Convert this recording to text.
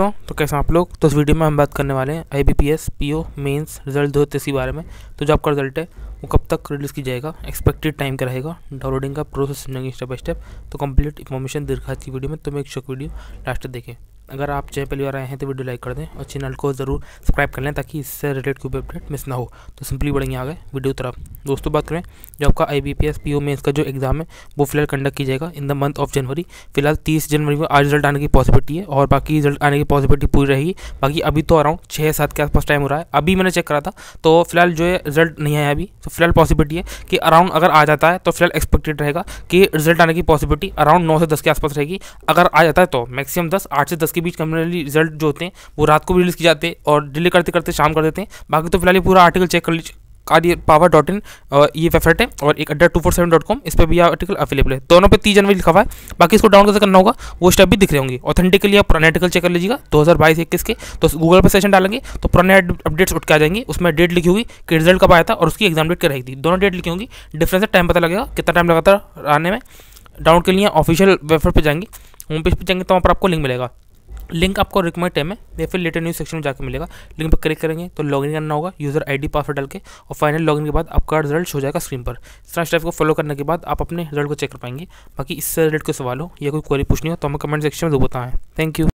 दोस्तों तो कैसे आप लोग तो इस वीडियो में हम बात करने वाले हैं I B P S P O mains result दो के बारे में तो जो आपका रिजल्ट है वो कब तक रिलीज़ की जाएगा एक्सपेक्टेड टाइम का रहेगा डाउनलोडिंग का प्रोसेस समझेंगे स्टेप बाय स्टेप तो कंप्लीट इन्फॉर्मेशन दीर्घाची वीडियो में तो एक शौक वीडियो लास्ट देखें अगर आप चैनल पहली बार आए हैं तो वीडियो लाइक कर दें और चैनल को ज़रूर सब्सक्राइब कर लें ताकि इससे रिलेटेड कोई अपडेट मिस ना हो तो सिंपली बढ़ेंगे आगे वीडियो तरफ दोस्तों बात करें जो आपका आई बी पी में इसका जो एग्ज़ाम है वो फिलहाल कंडक्ट की जाएगा in the month of January फिलहाल तीस जनवरी को आज रिजल्ट आने की पॉसिबिलिटी है और बाकी रिजल्ट आने की पॉसिबिलिटी पूरी रहेगी बाकी अभी तो अराउंड छः सात के आसपास टाइम हो रहा है अभी मैंने चेक करा था तो फिलहाल जो है रिजल्ट नहीं आया अभी तो फिलहाल पॉसिबिलिटी है कि अराउंड अगर आ जाता है तो फिलहाल एक्सपेक्टेड रहेगा कि रिजल्ट आने की पॉसिबिलिटी अराउंड नौ से दस के आसपास रहेगी अगर आ जाता है तो मैक्सिमम दस आठ से दस के बीच कम्युनली रिजल्ट जो होते हैं वो रात को भी रिलीज़ किए जाते हैं और डिले करते करते शाम कर देते हैं बाकी तो फिलहाल ये पूरा आर्टिकल चेक कर लीजिए आदि पावर डॉट इन ये वेबसाइट है और एक Adda two four seven dot com इस पर भी आर्टिकल अवेलेबल है दोनों पे तीस जनवरी लिखा हुआ है बाकी इसको डाउन कैसे करना होगा वो स्टेप भी दिख रहे होंगे ऑथेंटिकली आप पुराने आर्टिकल चेक कर लीजिएगा दो हज़ार बाईस इक्कीस के तो गूगल पर सेशन डालेंगे तो पुराने अपडेट्स उठ के आ जाएंगे उसमें डेट लिखी होगी कि रिजल्ट कब आया था और उसकी एग्जाम डेट क्या रही थी दोनों डेट लिखी होंगी डिफरेंस टाइम पता लगेगा कितना टाइम लगा था आने में डाउन के लिए ऑफिशियल वेबसाइट पर जाएंगे होम पेज पर जाएंगे तो वहाँ पर आपको लिंक मिलेगा लिंक आपको रिकमेंड टाइम में या फिर लेटर न्यूज सेक्शन में जाकर मिलेगा लिंक पर क्लिक करेंगे तो लॉगिन करना होगा यूजर आईडी पासवर्ड डाल के और फाइनल लॉगिन के बाद आपका रिजल्ट हो जाएगा स्क्रीन पर इस तरह स्टेप को फॉलो करने के बाद आप अपने रिजल्ट को चेक कर पाएंगे बाकी इससे रिलेटेड कोई सवाल हो या कोई क्वेरी पूछनी हो तो हमें कमेंट सेक्शन में जरूर बताएं थैंक यू